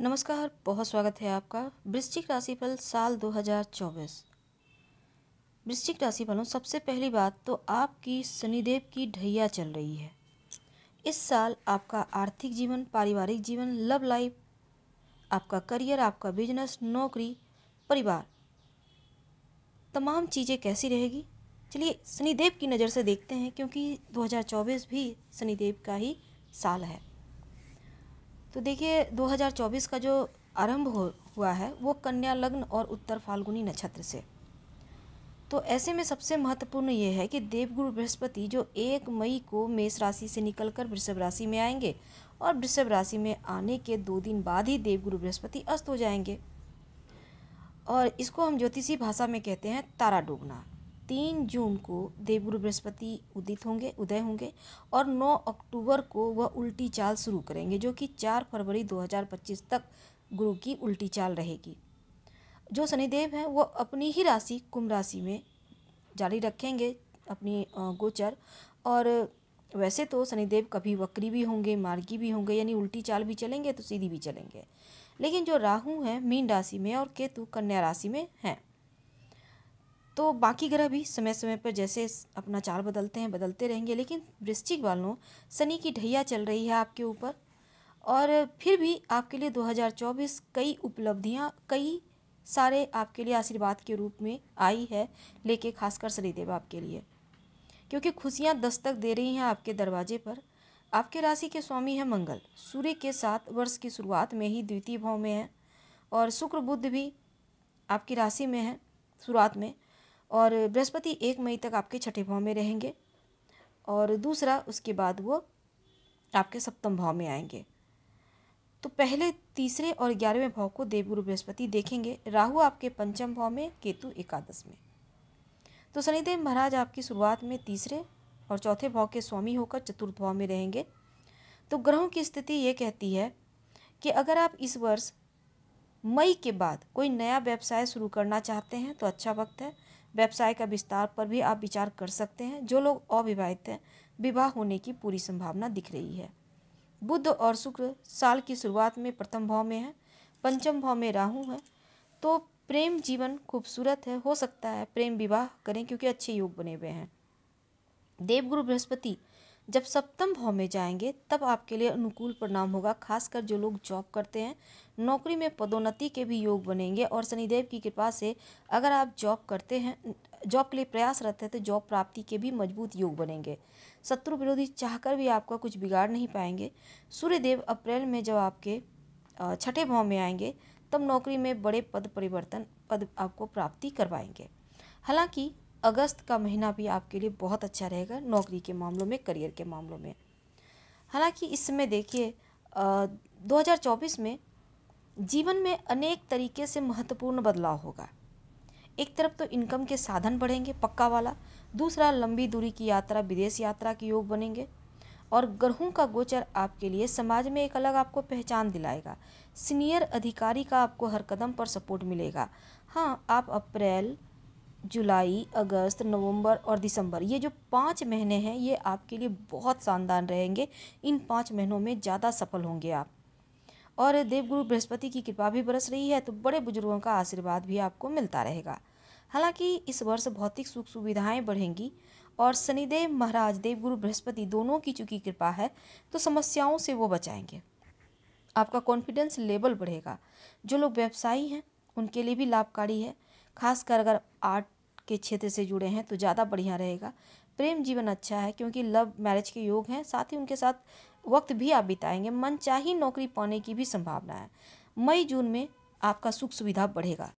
नमस्कार बहुत स्वागत है आपका वृश्चिक राशिफल साल 2024 वृश्चिक राशि फलों सबसे पहली बात तो आपकी शनिदेव की ढैया चल रही है इस साल आपका आर्थिक जीवन पारिवारिक जीवन लव लाइफ आपका करियर आपका बिजनेस नौकरी परिवार तमाम चीज़ें कैसी रहेगी चलिए शनिदेव की नज़र से देखते हैं क्योंकि 2024 भी शनिदेव का ही साल है तो देखिए 2024 का जो आरंभ हो हुआ है वो कन्या लग्न और उत्तर फाल्गुनी नक्षत्र से तो ऐसे में सबसे महत्वपूर्ण ये है कि देवगुरु बृहस्पति जो एक मई को मेष राशि से निकलकर वृषभ राशि में आएंगे और वृषभ राशि में आने के दो दिन बाद ही देवगुरु बृहस्पति अस्त हो जाएंगे और इसको हम ज्योतिषी भाषा में कहते हैं तारा डूबना तीन जून को देवगुरु बृहस्पति उदित होंगे उदय होंगे और नौ अक्टूबर को वह उल्टी चाल शुरू करेंगे जो कि चार फरवरी 2025 तक गुरु की उल्टी चाल रहेगी जो शनिदेव हैं वो अपनी ही राशि कुंभ राशि में जारी रखेंगे अपनी गोचर और वैसे तो शनिदेव कभी वक्री भी होंगे मार्गी भी होंगे यानी उल्टी चाल भी चलेंगे तो सीधी भी चलेंगे लेकिन जो राहु हैं मीन राशि में और केतु कन्या राशि में हैं तो बाकी ग्रह भी समय समय पर जैसे अपना चाल बदलते हैं बदलते रहेंगे लेकिन वृश्चिक वालों शनि की ढैया चल रही है आपके ऊपर और फिर भी आपके लिए 2024 कई उपलब्धियां कई सारे आपके लिए आशीर्वाद के रूप में आई है लेके खासकर शनिदेव आपके लिए क्योंकि खुशियां दस्तक दे रही हैं आपके दरवाजे पर आपके राशि के स्वामी हैं मंगल सूर्य के साथ वर्ष की शुरुआत में ही द्वितीय भाव में है और शुक्र बुद्ध भी आपकी राशि में है शुरुआत में और बृहस्पति एक मई तक आपके छठे भाव में रहेंगे और दूसरा उसके बाद वो आपके सप्तम भाव में आएंगे तो पहले तीसरे और ग्यारहवें भाव को देवगुरु बृहस्पति देखेंगे राहु आपके पंचम भाव में केतु एकादश में तो शनिदेव महाराज आपकी शुरुआत में तीसरे और चौथे भाव के स्वामी होकर चतुर्थ भाव में रहेंगे तो ग्रहों की स्थिति ये कहती है कि अगर आप इस वर्ष मई के बाद कोई नया व्यवसाय शुरू करना चाहते हैं तो अच्छा वक्त है व्यवसाय का विस्तार पर भी आप विचार कर सकते हैं जो लोग अविवाहित हैं विवाह होने की पूरी संभावना दिख रही है बुद्ध और शुक्र साल की शुरुआत में प्रथम भाव में है पंचम भाव में राहु है तो प्रेम जीवन खूबसूरत है हो सकता है प्रेम विवाह करें क्योंकि अच्छे योग बने हुए हैं देवगुरु बृहस्पति जब सप्तम भाव में जाएंगे तब आपके लिए अनुकूल परिणाम होगा खासकर जो लोग जॉब करते हैं नौकरी में पदोन्नति के भी योग बनेंगे और शनिदेव की कृपा से अगर आप जॉब करते हैं जॉब के लिए प्रयासरत हैं तो जॉब प्राप्ति के भी मजबूत योग बनेंगे शत्रु विरोधी चाहकर भी आपका कुछ बिगाड़ नहीं पाएंगे सूर्यदेव अप्रैल में जब आपके छठे भाव में आएंगे तब नौकरी में बड़े पद परिवर्तन पद आपको प्राप्ति करवाएंगे हालांकि अगस्त का महीना भी आपके लिए बहुत अच्छा रहेगा नौकरी के मामलों में करियर के मामलों में हालांकि इस समय देखिए 2024 में जीवन में अनेक तरीके से महत्वपूर्ण बदलाव होगा एक तरफ तो इनकम के साधन बढ़ेंगे पक्का वाला दूसरा लंबी दूरी की यात्रा विदेश यात्रा के योग बनेंगे और ग्रहों का गोचर आपके लिए समाज में एक अलग आपको पहचान दिलाएगा सीनियर अधिकारी का आपको हर कदम पर सपोर्ट मिलेगा हाँ आप अप्रैल जुलाई अगस्त नवंबर और दिसंबर ये जो पाँच महीने हैं ये आपके लिए बहुत शानदार रहेंगे इन पाँच महीनों में ज़्यादा सफल होंगे आप और देवगुरु बृहस्पति की कृपा भी बरस रही है तो बड़े बुजुर्गों का आशीर्वाद भी आपको मिलता रहेगा हालांकि इस वर्ष भौतिक सुख सुविधाएं बढ़ेंगी और शनिदेव महाराज देवगुरु बृहस्पति दोनों की चूँकि कृपा है तो समस्याओं से वो बचाएंगे आपका कॉन्फिडेंस लेवल बढ़ेगा जो लोग व्यवसायी हैं उनके लिए भी लाभकारी है खासकर अगर आर्ट के क्षेत्र से जुड़े हैं तो ज़्यादा बढ़िया रहेगा प्रेम जीवन अच्छा है क्योंकि लव मैरिज के योग हैं साथ ही उनके साथ वक्त भी आप बिताएंगे चाहिए नौकरी पाने की भी संभावना है मई जून में आपका सुख सुविधा बढ़ेगा